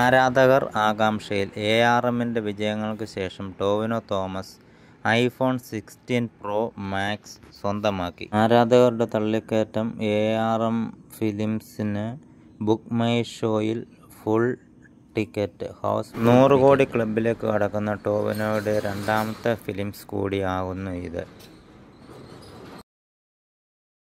ആരാധകർ ആകാംക്ഷയിൽ A R എമ്മിൻ്റെ വിജയങ്ങൾക്ക് ശേഷം Tovino Thomas iPhone sixteen pro max സ്വന്തമാക്കി ആരാധകരുടെ തള്ളിക്കയറ്റം എ ആർ എം ഫിലിംസിന് ബുക്ക് മൈ ഷോയിൽ ഫുൾ ടിക്കറ്റ് ഹൗസ് നൂറ് കോടി ക്ലബിലേക്ക് കടക്കുന്ന ടോവിനോയുടെ രണ്ടാമത്തെ ഫിലിംസ് കൂടിയാകുന്നു ഇത്